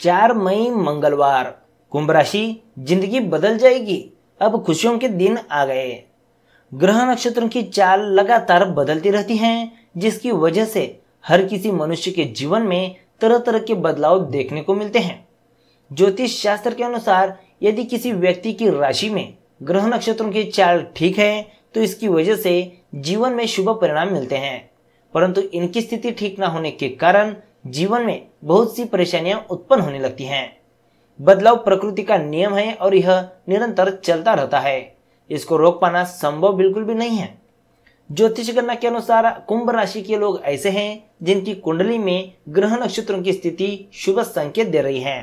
चार मई मंगलवार कुंभ राशि जिंदगी बदल जाएगी अब खुशियों के दिन आ गए ग्रह नक्षत्रों की चाल लगातार बदलती रहती है जिसकी वजह से हर किसी मनुष्य के जीवन में तरह तरह के बदलाव देखने को मिलते हैं ज्योतिष शास्त्र के अनुसार यदि किसी व्यक्ति की राशि में ग्रह नक्षत्रों की चाल ठीक है तो इसकी वजह से जीवन में शुभ परिणाम मिलते हैं परंतु इनकी स्थिति ठीक न होने के कारण जीवन में बहुत सी परेशानियां उत्पन्न होने लगती हैं बदलाव प्रकृति का नियम है और यह निरंतर चलता रहता है इसको रोक पाना संभव बिल्कुल भी नहीं है ज्योतिष गणना के अनुसार कुंभ राशि के लोग ऐसे हैं जिनकी कुंडली में ग्रह नक्षत्रों की स्थिति शुभ संकेत दे रही है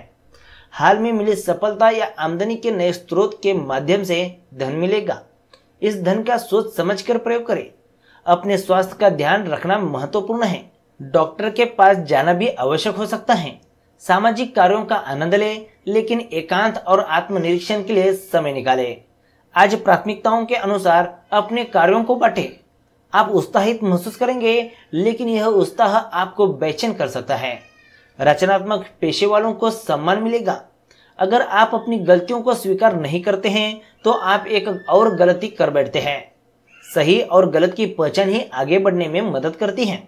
हाल में मिली सफलता या आमदनी के नए स्रोत के माध्यम से धन मिलेगा इस धन का सोच समझकर प्रयोग करें अपने स्वास्थ्य का ध्यान रखना महत्वपूर्ण है डॉक्टर के पास जाना भी आवश्यक हो सकता है सामाजिक कार्यों का आनंद ले, लेकिन एकांत और आत्मनिरीक्षण के लिए समय निकाले आज प्राथमिकताओं के अनुसार अपने कार्यों को बांटे आप उत्साहित महसूस करेंगे लेकिन यह उत्साह आपको बेचैन कर सकता है रचनात्मक पेशे वालों को सम्मान मिलेगा अगर आप अपनी गलतियों को स्वीकार नहीं करते हैं तो आप एक और गलती कर बैठते हैं सही और गलत की पहचान ही आगे बढ़ने में मदद करती है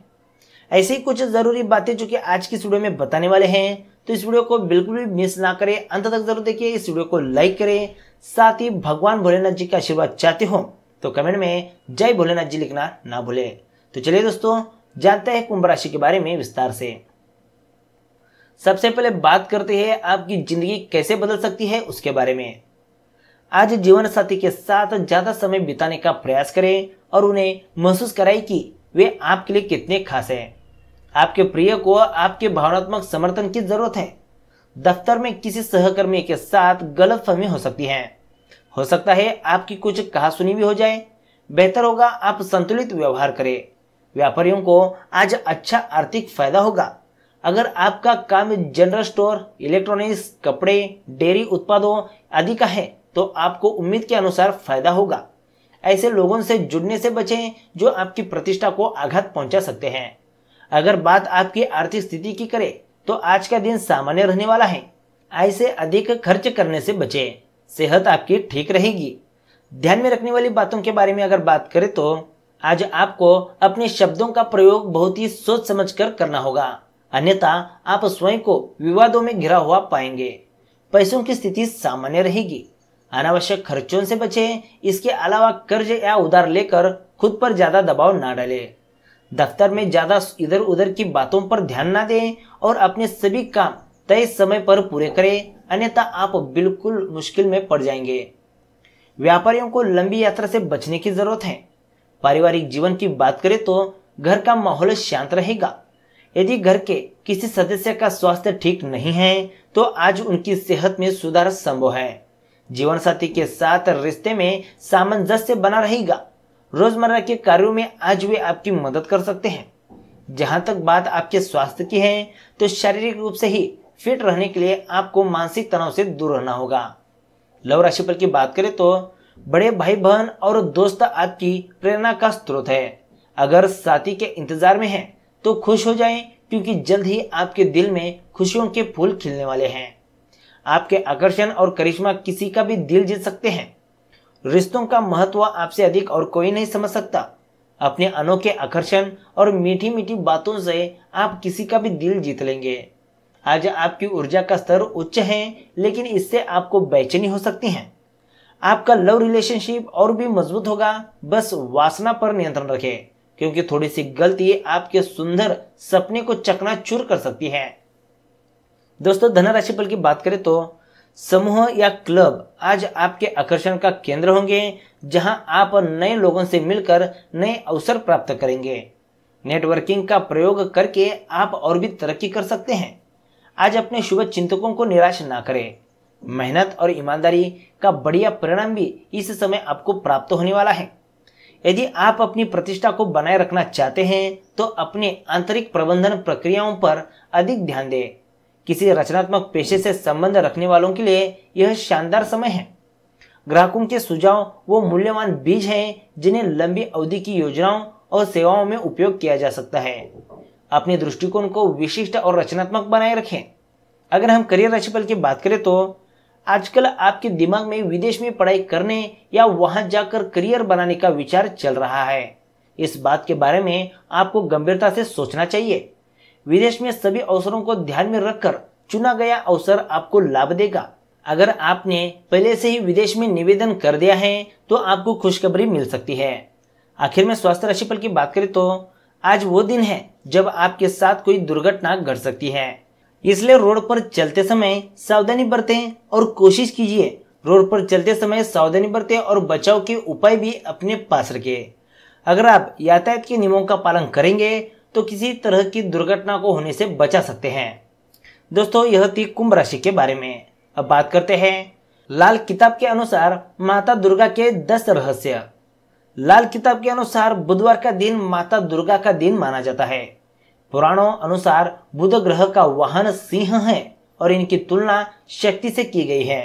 ऐसे ही कुछ जरूरी बातें जो कि आज की वीडियो में बताने वाले हैं तो इस वीडियो को बिल्कुल भी मिस ना करें अंत तक जरूर देखिए इस वीडियो को लाइक करें साथ ही भगवान भोलेनाथ जी का आशीर्वाद चाहते हो तो कमेंट में जय भोलेनाथ जी लिखना ना भूले तो चलिए दोस्तों जानते हैं कुंभ राशि के बारे में विस्तार से सबसे पहले बात करते हैं आपकी जिंदगी कैसे बदल सकती है उसके बारे में आज जीवन साथी के साथ ज्यादा समय बिताने का प्रयास करें और उन्हें महसूस कराएं कि वे आपके लिए कितने खास हैं आपके प्रिय को आपके भावनात्मक समर्थन की जरूरत है दफ्तर में किसी सहकर्मी के साथ गलत फहमी हो सकती है हो सकता है आपकी कुछ कहा सुनी भी हो जाए बेहतर होगा आप संतुलित व्यवहार करें व्यापारियों को आज अच्छा आर्थिक फायदा होगा अगर आपका काम जनरल स्टोर इलेक्ट्रॉनिक्स कपड़े डेयरी उत्पादों आदि का है तो आपको उम्मीद के अनुसार फायदा होगा ऐसे लोगों से जुड़ने से बचें जो आपकी प्रतिष्ठा को आघात पहुंचा सकते हैं अगर बात आपकी आर्थिक स्थिति की करें तो आज का दिन सामान्य रहने वाला है आय से अधिक खर्च करने से बचे सेहत आपकी ठीक रहेगी ध्यान में रखने वाली बातों के बारे में अगर बात करें तो आज आपको अपने शब्दों का प्रयोग बहुत ही सोच समझ कर करना होगा अन्यथा आप स्वयं को विवादों में घिरा हुआ पाएंगे पैसों की स्थिति सामान्य रहेगी अनावश्यक खर्चों से बचें इसके अलावा कर्ज या उधार लेकर खुद पर ज्यादा दबाव ना डाले दफ्तर में ज़्यादा इधर उधर की बातों पर ध्यान ना दें और अपने सभी काम तय समय पर पूरे करें अन्यथा आप बिल्कुल मुश्किल में पड़ जाएंगे व्यापारियों को लंबी यात्रा से बचने की जरूरत है पारिवारिक जीवन की बात करें तो घर का माहौल शांत रहेगा यदि घर के किसी सदस्य का स्वास्थ्य ठीक नहीं है तो आज उनकी सेहत में सुधार संभव है जीवन साथी के साथ रिश्ते में सामंजस्य बना रहेगा रोजमर्रा के कार्यों में आज वे आपकी मदद कर सकते हैं जहां तक बात आपके स्वास्थ्य की है तो शारीरिक रूप से ही फिट रहने के लिए आपको मानसिक तनाव से दूर रहना होगा लव राशि पर की बात करें तो बड़े भाई बहन और दोस्त आपकी प्रेरणा का स्रोत है अगर साथी के इंतजार में है तो खुश हो जाएं क्योंकि जल्द ही आपके दिल में खुशियों के फूल खिलने वाले हैं आपके आकर्षण और करिश्मा किसी का भी दिल जीत सकते हैं रिश्तों का महत्व आपसे अधिक और कोई नहीं समझ सकता अपने अनोखे आकर्षण और मीठी मीठी बातों से आप किसी का भी दिल जीत लेंगे आज आपकी ऊर्जा का स्तर उच्च है लेकिन इससे आपको बेचैनी हो सकती है आपका लव रिलेशनशिप और भी मजबूत होगा बस वासना पर नियंत्रण रखें क्योंकि थोड़ी सी गलती आपके सुंदर सपने को चकनाचूर कर सकती है दोस्तों धनराशि पल की बात करें तो समूह या क्लब आज आपके आकर्षण का केंद्र होंगे जहां आप नए लोगों से मिलकर नए अवसर प्राप्त करेंगे नेटवर्किंग का प्रयोग करके आप और भी तरक्की कर सकते हैं आज अपने शुभ चिंतकों को निराश ना करें मेहनत और ईमानदारी का बढ़िया परिणाम भी इस समय आपको प्राप्त होने वाला है यदि आप अपनी प्रतिष्ठा को बनाए रखना चाहते हैं तो अपने आंतरिक प्रबंधन प्रक्रियाओं पर अधिक ध्यान दें किसी रचनात्मक पेशे से संबंध रखने वालों के लिए यह शानदार समय है ग्राहकों के सुझाव वो मूल्यवान बीज हैं जिन्हें लंबी अवधि की योजनाओं और सेवाओं में उपयोग किया जा सकता है अपने दृष्टिकोण को विशिष्ट और रचनात्मक बनाए रखें अगर हम करियर राशिफल की बात करें तो आजकल आपके दिमाग में विदेश में पढ़ाई करने या वहां जाकर करियर बनाने का विचार चल रहा है इस बात के बारे में आपको गंभीरता से सोचना चाहिए विदेश में सभी अवसरों को ध्यान में रखकर चुना गया अवसर आपको लाभ देगा अगर आपने पहले से ही विदेश में निवेदन कर दिया है तो आपको खुशखबरी मिल सकती है आखिर में स्वास्थ्य राशिफल की बात करें तो आज वो दिन है जब आपके साथ कोई दुर्घटना घट सकती है इसलिए रोड पर चलते समय सावधानी बरतें और कोशिश कीजिए रोड पर चलते समय सावधानी बरतें और बचाव के उपाय भी अपने पास रखें अगर आप यातायात के नियमों का पालन करेंगे तो किसी तरह की दुर्घटना को होने से बचा सकते हैं दोस्तों यह थी कुंभ राशि के बारे में अब बात करते हैं लाल किताब के अनुसार माता दुर्गा के दस रहस्य लाल किताब के अनुसार बुधवार का दिन माता दुर्गा का दिन माना जाता है पुराणों अनुसार बुध ग्रह का वाहन सिंह है और इनकी तुलना शक्ति से की गई है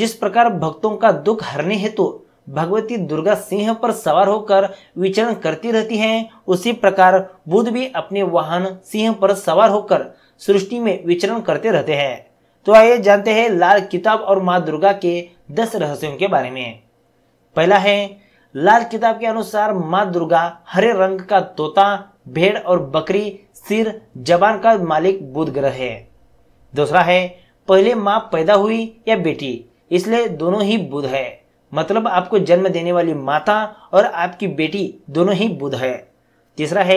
जिस प्रकार भक्तों का दुख हरने हेतु तो भगवती दुर्गा सिंह पर सवार होकर विचरण करती रहती हैं उसी प्रकार बुद्ध भी अपने वाहन सिंह पर सवार होकर सृष्टि में विचरण करते रहते हैं तो आइए जानते हैं लाल किताब और माँ दुर्गा के दस रहस्यों के बारे में पहला है लाल किताब के अनुसार माँ दुर्गा हरे रंग का तोता भेड़ और बकरी सिर जबान का मालिक बुध ग्रह है दूसरा है पहले माँ पैदा हुई या बेटी इसलिए दोनों ही बुध है मतलब आपको जन्म देने वाली माता और आपकी बेटी दोनों ही बुध है तीसरा है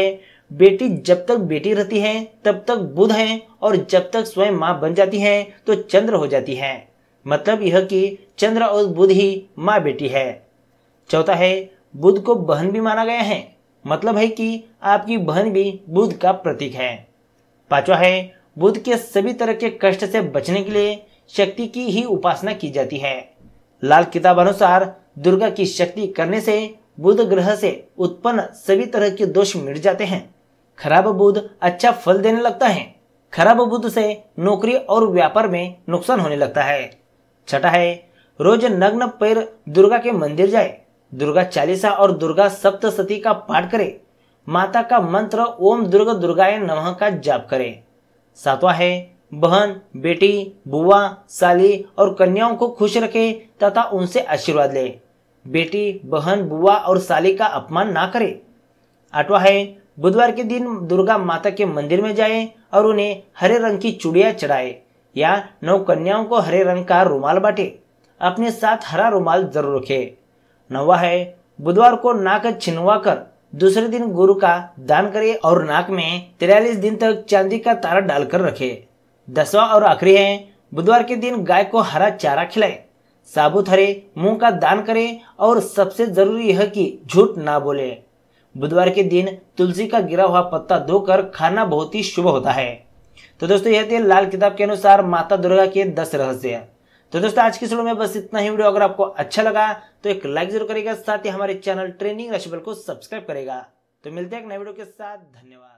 बेटी जब तक बेटी रहती है तब तक बुध है और जब तक स्वयं माँ बन जाती है तो चंद्र हो जाती है मतलब यह कि चंद्र और बुध ही माँ बेटी है चौथा है बुध को बहन भी माना गया है मतलब है कि आपकी बहन भी बुध का प्रतीक है पांचवा है बुध के सभी तरह के कष्ट से बचने के लिए शक्ति की ही उपासना की जाती है लाल किताब अनुसार दुर्गा की शक्ति करने से बुध ग्रह से उत्पन्न सभी तरह के दोष मिट जाते हैं खराब बुध अच्छा फल देने लगता है खराब बुध से नौकरी और व्यापार में नुकसान होने लगता है छठा है रोज नग्न पैर दुर्गा के मंदिर जाए दुर्गा चालीसा और दुर्गा सप्तशती का पाठ करे माता का मंत्र ओम दुर्ग दुर्गाए नमः का जाप करे सातवा है बहन बेटी बुआ साली और कन्याओं को खुश रखे तथा उनसे आशीर्वाद ले बेटी बहन बुआ और साली का अपमान ना करे आठवा है बुधवार के दिन दुर्गा माता के मंदिर में जाए और उन्हें हरे रंग की चुड़िया चढ़ाए या नौ कन्याओं को हरे रंग का रुमाल बांटे अपने साथ हरा रुमाल जरूर रखे नवा है बुधवार को नाक छिनवा कर दूसरे दिन गुरु का दान करे और नाक में तिरालीस दिन तक चांदी का तारा डालकर रखे दसवां और आखिरी है बुधवार के दिन गाय को हरा चारा खिलाए साबुत हरे मुंह का दान करें और सबसे जरूरी यह कि झूठ ना बोले बुधवार के दिन तुलसी का गिरा हुआ पत्ता धोकर खाना बहुत ही शुभ होता है तो दोस्तों यह थे लाल किताब के अनुसार माता दुर्गा के दस रहस्य तो दोस्तों आज की वीडियो में बस इतना ही वीडियो अगर आपको अच्छा लगा तो एक लाइक जरूर करेगा साथ ही हमारे चैनल ट्रेनिंग राशिफल को सब्सक्राइब करेगा तो मिलते हैं एक नए वीडियो के साथ धन्यवाद